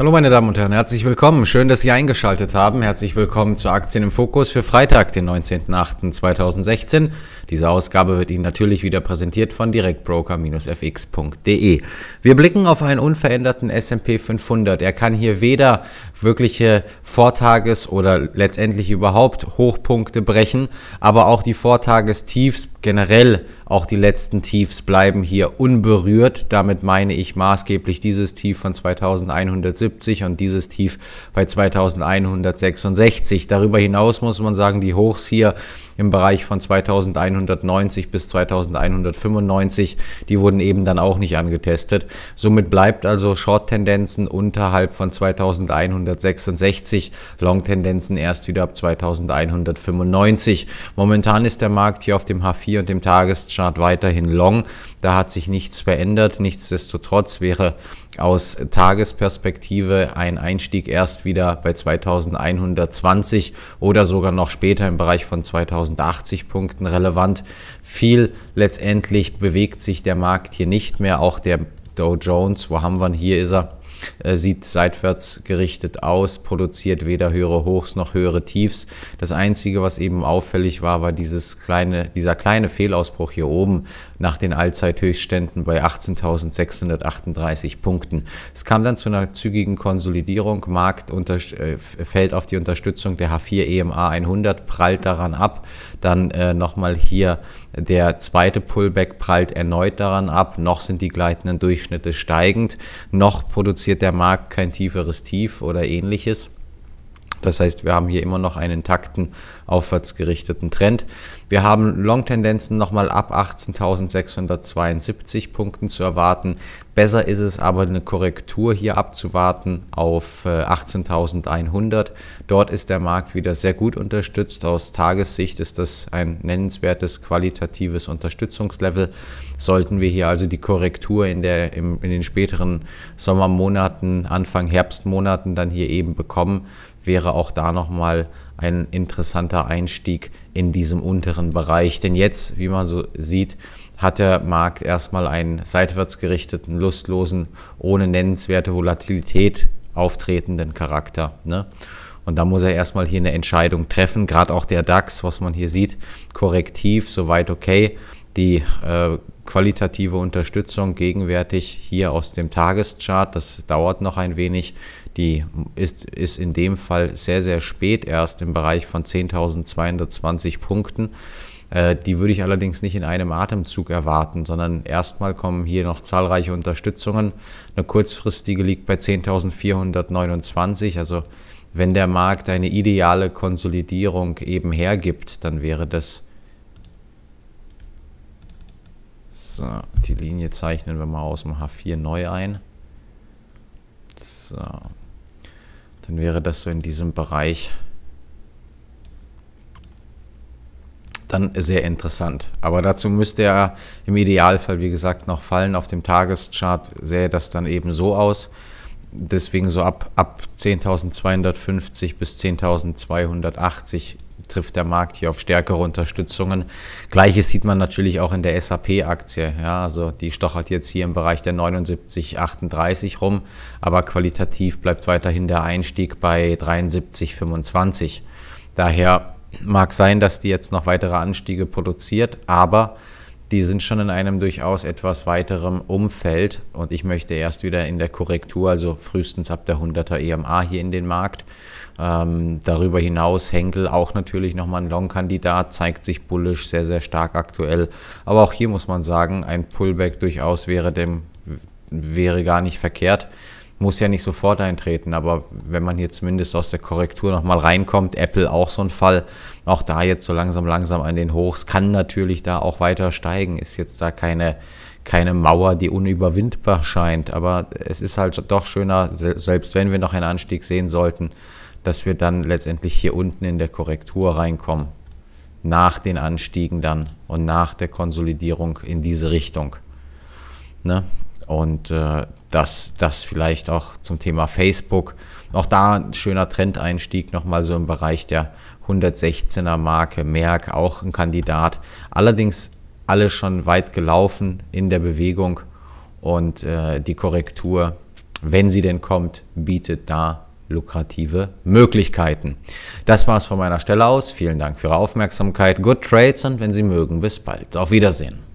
Hallo meine Damen und Herren, herzlich willkommen. Schön, dass Sie eingeschaltet haben. Herzlich willkommen zu Aktien im Fokus für Freitag, den 19.08.2016. Diese Ausgabe wird Ihnen natürlich wieder präsentiert von direktbroker-fx.de. Wir blicken auf einen unveränderten S&P 500. Er kann hier weder wirkliche Vortages- oder letztendlich überhaupt Hochpunkte brechen, aber auch die Vortagestiefs generell auch die letzten Tiefs bleiben hier unberührt. Damit meine ich maßgeblich dieses Tief von 2170 170 und dieses Tief bei 2166. Darüber hinaus muss man sagen, die Hochs hier im Bereich von 2190 bis 2195, die wurden eben dann auch nicht angetestet. Somit bleibt also Short-Tendenzen unterhalb von 2166, Long-Tendenzen erst wieder ab 2195. Momentan ist der Markt hier auf dem H4 und dem Tageschart weiterhin long. Da hat sich nichts verändert. Nichtsdestotrotz wäre aus Tagesperspektive respektive ein Einstieg erst wieder bei 2120 oder sogar noch später im Bereich von 2080 Punkten relevant. Viel letztendlich bewegt sich der Markt hier nicht mehr, auch der Dow Jones, wo haben wir ihn? Hier ist er äh, sieht seitwärts gerichtet aus, produziert weder höhere Hochs noch höhere Tiefs. Das Einzige, was eben auffällig war, war dieses kleine, dieser kleine Fehlausbruch hier oben nach den Allzeithöchstständen bei 18.638 Punkten. Es kam dann zu einer zügigen Konsolidierung. Markt unter, äh, fällt auf die Unterstützung der H4 EMA 100, prallt daran ab. Dann äh, nochmal hier der zweite Pullback prallt erneut daran ab. Noch sind die gleitenden Durchschnitte steigend. Noch produziert produziert der Markt kein tieferes Tief oder ähnliches. Das heißt, wir haben hier immer noch einen intakten, aufwärtsgerichteten Trend. Wir haben Long-Tendenzen nochmal ab 18.672 Punkten zu erwarten. Besser ist es aber eine Korrektur hier abzuwarten auf 18.100. Äh, Dort ist der Markt wieder sehr gut unterstützt. Aus Tagessicht ist das ein nennenswertes qualitatives Unterstützungslevel. Sollten wir hier also die Korrektur in, der, im, in den späteren Sommermonaten, Anfang Herbstmonaten dann hier eben bekommen, wäre auch da nochmal ein interessanter Einstieg in diesem unteren Bereich. Denn jetzt, wie man so sieht, hat der Markt erstmal einen seitwärts gerichteten, lustlosen, ohne nennenswerte Volatilität auftretenden Charakter. Ne? Und da muss er erstmal hier eine Entscheidung treffen. Gerade auch der DAX, was man hier sieht, korrektiv, soweit okay. Die äh, qualitative Unterstützung gegenwärtig hier aus dem Tageschart, das dauert noch ein wenig. Die ist, ist in dem Fall sehr, sehr spät erst im Bereich von 10.220 Punkten. Äh, die würde ich allerdings nicht in einem Atemzug erwarten, sondern erstmal kommen hier noch zahlreiche Unterstützungen. Eine kurzfristige liegt bei 10.429. Also wenn der Markt eine ideale Konsolidierung eben hergibt, dann wäre das... So, die Linie zeichnen wir mal aus dem H4 neu ein. So, dann wäre das so in diesem Bereich dann sehr interessant. Aber dazu müsste er im Idealfall, wie gesagt, noch fallen. Auf dem Tageschart sähe das dann eben so aus. Deswegen so ab, ab 10.250 bis 10.280 trifft der Markt hier auf stärkere Unterstützungen. Gleiches sieht man natürlich auch in der SAP-Aktie. Ja, also die stochert jetzt hier im Bereich der 79,38 rum, aber qualitativ bleibt weiterhin der Einstieg bei 73,25. Daher Mag sein, dass die jetzt noch weitere Anstiege produziert, aber die sind schon in einem durchaus etwas weiterem Umfeld und ich möchte erst wieder in der Korrektur, also frühestens ab der 100er EMA hier in den Markt. Ähm, darüber hinaus Henkel auch natürlich nochmal ein Long-Kandidat, zeigt sich bullisch sehr, sehr stark aktuell. Aber auch hier muss man sagen, ein Pullback durchaus wäre, dem, wäre gar nicht verkehrt muss ja nicht sofort eintreten, aber wenn man hier zumindest aus der Korrektur nochmal reinkommt, Apple auch so ein Fall, auch da jetzt so langsam, langsam an den Hochs, kann natürlich da auch weiter steigen, ist jetzt da keine, keine Mauer, die unüberwindbar scheint, aber es ist halt doch schöner, selbst wenn wir noch einen Anstieg sehen sollten, dass wir dann letztendlich hier unten in der Korrektur reinkommen, nach den Anstiegen dann und nach der Konsolidierung in diese Richtung. Ne? Und äh, dass das vielleicht auch zum Thema Facebook, auch da ein schöner Trendeinstieg nochmal so im Bereich der 116er Marke, Merck, auch ein Kandidat. Allerdings alle schon weit gelaufen in der Bewegung und äh, die Korrektur, wenn sie denn kommt, bietet da lukrative Möglichkeiten. Das war's von meiner Stelle aus. Vielen Dank für Ihre Aufmerksamkeit. Good Trades und wenn Sie mögen, bis bald. Auf Wiedersehen.